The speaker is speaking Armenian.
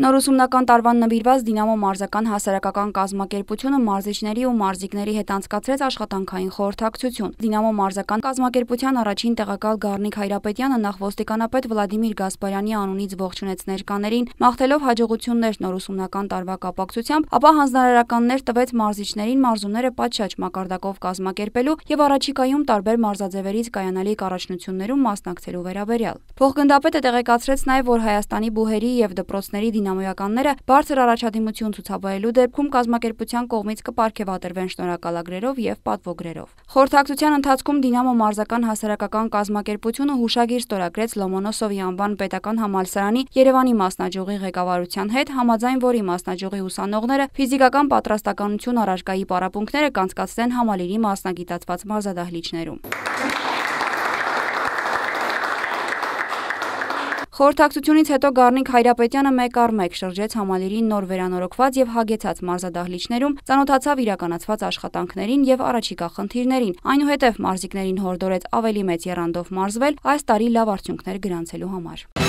Նոր ուսումնական տարվան նվիրված Դինամո մարզական հասարակական կազմակերպությունը մարզիչների ու մարզիկների հետ անցկացրեց աշխատանքային խորհրդակցություն։ Դինամո մարզական կազմակերպության առաջին տեղակալ Գառնիկ Հայրապետյանը նախ ոստիկանապետ Վլադիմիր Գասպարյանի անունից ողջունեց ներկաներին, մաղթելով հաջողություններ նոր ուսումնական տարվա կապակցությամբ, ապա հանձնարարականներ տվեց մարզիչներին մարզումները պատշաճ մակարդակով կազմակերպելու եւ առաջիկայում տարբեր մարզաձևերից կայանալիք առաջնություններում մասնակցելու վերաբերյալ։ Փոխգնդապետը տեղեկացրեց նաեւ, որ Հայաստանի բուհերի եւ դպրոցների դինամոյականները բարձր առաջադիմություն ցուցաբերելու դեպքում կազմակերպության կողմից կպարգևատրվեն շնորհակալագրերով եւ պատվոգրերով։ Խորհրդակցության ընթացքում Դինամո մարզական հասարակական կազմակերպությունը հուշագիր ստորագրեց Լոմոնոսովի անվան պետական համալսարանի Երևանի մասնաճյուղի ղեկավարության հետ, համաձայն որի մասնաճյուղի ուսանողները ֆիզիկական պատրաստականություն առարկայի պարապմունքները կանցկացնեն համալիրի մասնագիտացված մարզադահլիճներում։ Խորհրդակցությունից հետո Գառնիկ Հայրապետյանը մեկ առ մեկ շրջեց համալիրին նոր վերանորոգված եւ հագեցած մարզադահլիճներում, ծանոթացավ իրականացված աշխատանքներին եւ առաջիկա խնդիրներին։ Այնուհետև մարզիկներին հորդորեց ավելի մեծ երանդով մարզվել այս տարի լավ արդյունքներ գրանցելու համար։